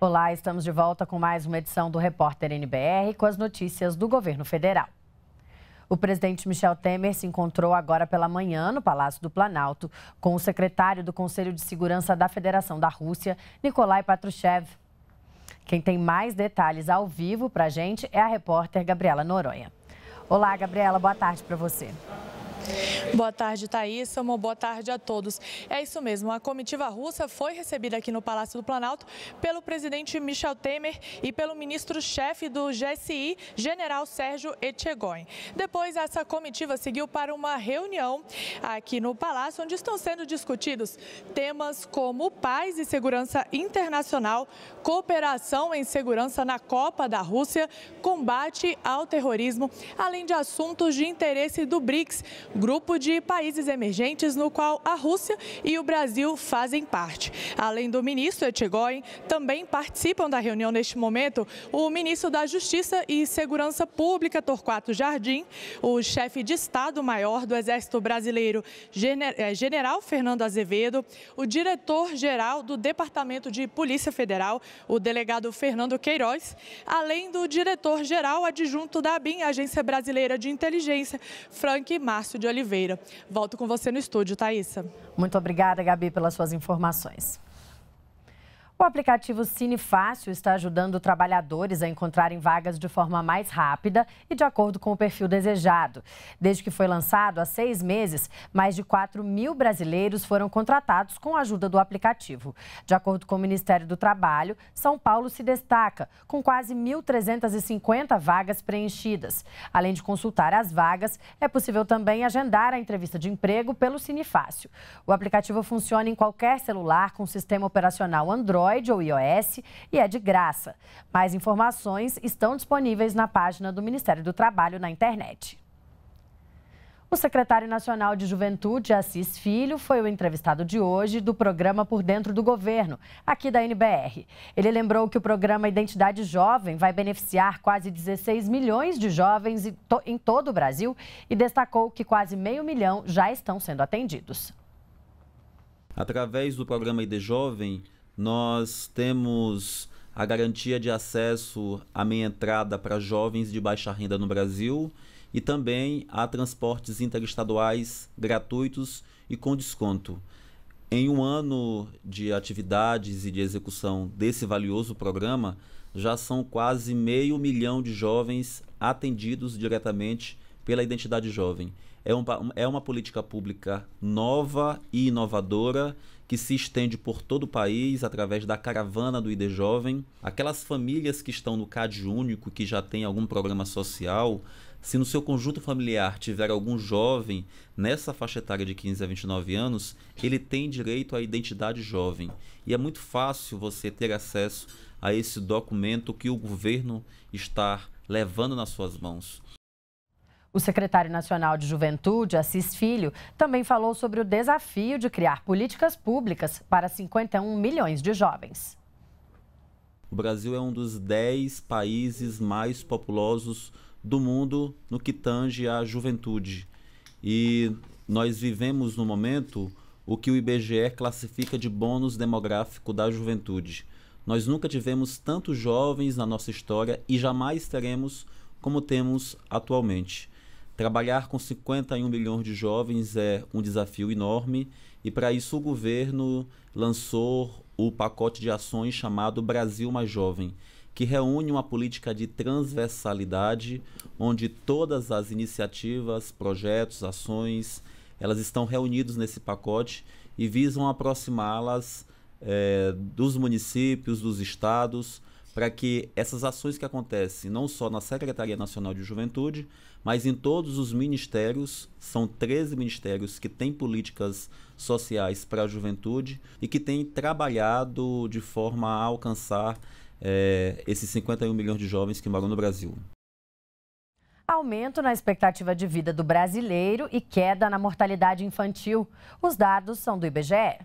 Olá, estamos de volta com mais uma edição do Repórter NBR com as notícias do governo federal. O presidente Michel Temer se encontrou agora pela manhã no Palácio do Planalto com o secretário do Conselho de Segurança da Federação da Rússia, Nikolai Patrushev. Quem tem mais detalhes ao vivo para a gente é a repórter Gabriela Noronha. Olá, Gabriela, boa tarde para você. Boa tarde, Thaís. Uma boa tarde a todos. É isso mesmo, a comitiva russa foi recebida aqui no Palácio do Planalto pelo presidente Michel Temer e pelo ministro-chefe do GSI, general Sérgio Etchegoin. Depois, essa comitiva seguiu para uma reunião aqui no Palácio, onde estão sendo discutidos temas como paz e segurança internacional, cooperação em segurança na Copa da Rússia, combate ao terrorismo, além de assuntos de interesse do BRICS, grupo de países emergentes no qual a Rússia e o Brasil fazem parte. Além do ministro Etchegoyen, também participam da reunião neste momento o ministro da Justiça e Segurança Pública, Torquato Jardim, o chefe de Estado-Maior do Exército Brasileiro, eh, General Fernando Azevedo, o diretor-geral do Departamento de Polícia Federal, o delegado Fernando Queiroz, além do diretor-geral adjunto da ABIN, Agência Brasileira de Inteligência, Frank Márcio de Oliveira. Volto com você no estúdio, Thaisa. Muito obrigada, Gabi, pelas suas informações. O aplicativo Cine Fácil está ajudando trabalhadores a encontrarem vagas de forma mais rápida e de acordo com o perfil desejado. Desde que foi lançado há seis meses, mais de 4 mil brasileiros foram contratados com a ajuda do aplicativo. De acordo com o Ministério do Trabalho, São Paulo se destaca, com quase 1.350 vagas preenchidas. Além de consultar as vagas, é possível também agendar a entrevista de emprego pelo Cine Fácil. O aplicativo funciona em qualquer celular com sistema operacional Android Android ou iOS e é de graça. Mais informações estão disponíveis na página do Ministério do Trabalho na internet. O secretário nacional de Juventude, Assis Filho, foi o entrevistado de hoje do programa Por Dentro do Governo, aqui da NBR. Ele lembrou que o programa Identidade Jovem vai beneficiar quase 16 milhões de jovens em todo o Brasil e destacou que quase meio milhão já estão sendo atendidos. Através do programa ID Jovem, nós temos a garantia de acesso à meia entrada para jovens de baixa renda no Brasil e também a transportes interestaduais gratuitos e com desconto. Em um ano de atividades e de execução desse valioso programa, já são quase meio milhão de jovens atendidos diretamente pela identidade jovem. É, um, é uma política pública nova e inovadora que se estende por todo o país através da caravana do ID Jovem. Aquelas famílias que estão no CAD único, que já tem algum programa social, se no seu conjunto familiar tiver algum jovem nessa faixa etária de 15 a 29 anos, ele tem direito à identidade jovem. E é muito fácil você ter acesso a esse documento que o governo está levando nas suas mãos. O secretário nacional de Juventude, Assis Filho, também falou sobre o desafio de criar políticas públicas para 51 milhões de jovens. O Brasil é um dos 10 países mais populosos do mundo no que tange à juventude. E nós vivemos no momento o que o IBGE classifica de bônus demográfico da juventude. Nós nunca tivemos tantos jovens na nossa história e jamais teremos como temos atualmente. Trabalhar com 51 milhões de jovens é um desafio enorme e, para isso, o governo lançou o pacote de ações chamado Brasil Mais Jovem, que reúne uma política de transversalidade, onde todas as iniciativas, projetos, ações, elas estão reunidas nesse pacote e visam aproximá-las é, dos municípios, dos estados, para que essas ações que acontecem não só na Secretaria Nacional de Juventude, mas em todos os ministérios, são 13 ministérios que têm políticas sociais para a juventude e que têm trabalhado de forma a alcançar é, esses 51 milhões de jovens que moram no Brasil. Aumento na expectativa de vida do brasileiro e queda na mortalidade infantil. Os dados são do IBGE.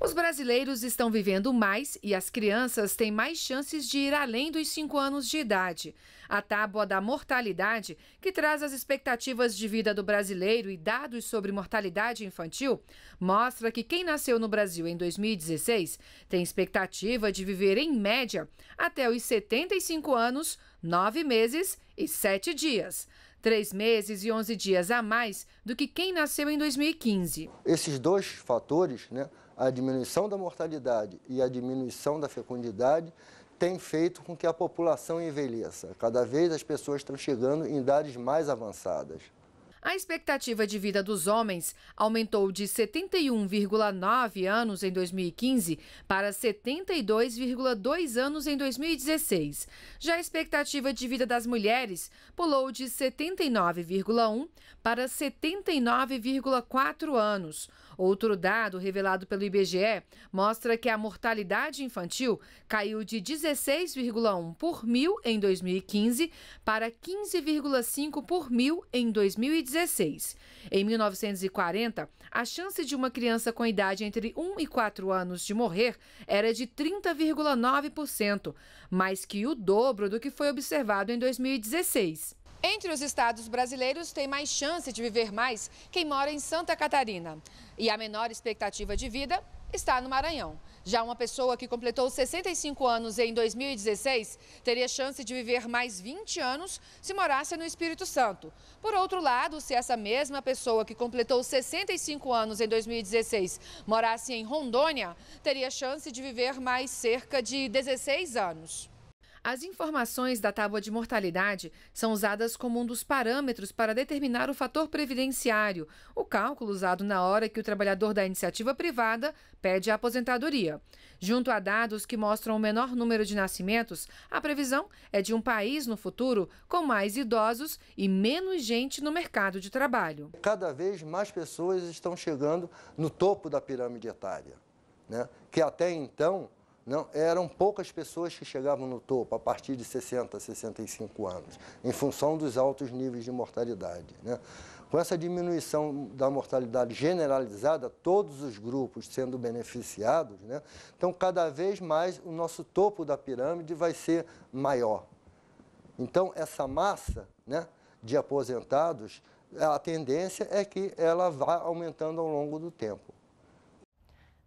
Os brasileiros estão vivendo mais e as crianças têm mais chances de ir além dos 5 anos de idade. A tábua da mortalidade, que traz as expectativas de vida do brasileiro e dados sobre mortalidade infantil, mostra que quem nasceu no Brasil em 2016 tem expectativa de viver, em média, até os 75 anos, 9 meses e 7 dias. Três meses e 11 dias a mais do que quem nasceu em 2015. Esses dois fatores, né? a diminuição da mortalidade e a diminuição da fecundidade tem feito com que a população envelheça. Cada vez as pessoas estão chegando em idades mais avançadas. A expectativa de vida dos homens aumentou de 71,9 anos em 2015 para 72,2 anos em 2016. Já a expectativa de vida das mulheres pulou de 79,1 para 79,4 anos. Outro dado revelado pelo IBGE mostra que a mortalidade infantil caiu de 16,1 por mil em 2015 para 15,5 por mil em 2016. Em 1940, a chance de uma criança com idade entre 1 e 4 anos de morrer era de 30,9%, mais que o dobro do que foi observado em 2016. Entre os estados brasileiros, tem mais chance de viver mais quem mora em Santa Catarina. E a menor expectativa de vida está no Maranhão. Já uma pessoa que completou 65 anos em 2016 teria chance de viver mais 20 anos se morasse no Espírito Santo. Por outro lado, se essa mesma pessoa que completou 65 anos em 2016 morasse em Rondônia, teria chance de viver mais cerca de 16 anos. As informações da tábua de mortalidade são usadas como um dos parâmetros para determinar o fator previdenciário, o cálculo usado na hora que o trabalhador da iniciativa privada pede a aposentadoria. Junto a dados que mostram o menor número de nascimentos, a previsão é de um país no futuro com mais idosos e menos gente no mercado de trabalho. Cada vez mais pessoas estão chegando no topo da pirâmide etária, né? que até então não, eram poucas pessoas que chegavam no topo a partir de 60, 65 anos, em função dos altos níveis de mortalidade. Né? Com essa diminuição da mortalidade generalizada, todos os grupos sendo beneficiados, né? então cada vez mais o nosso topo da pirâmide vai ser maior. Então, essa massa né, de aposentados, a tendência é que ela vá aumentando ao longo do tempo.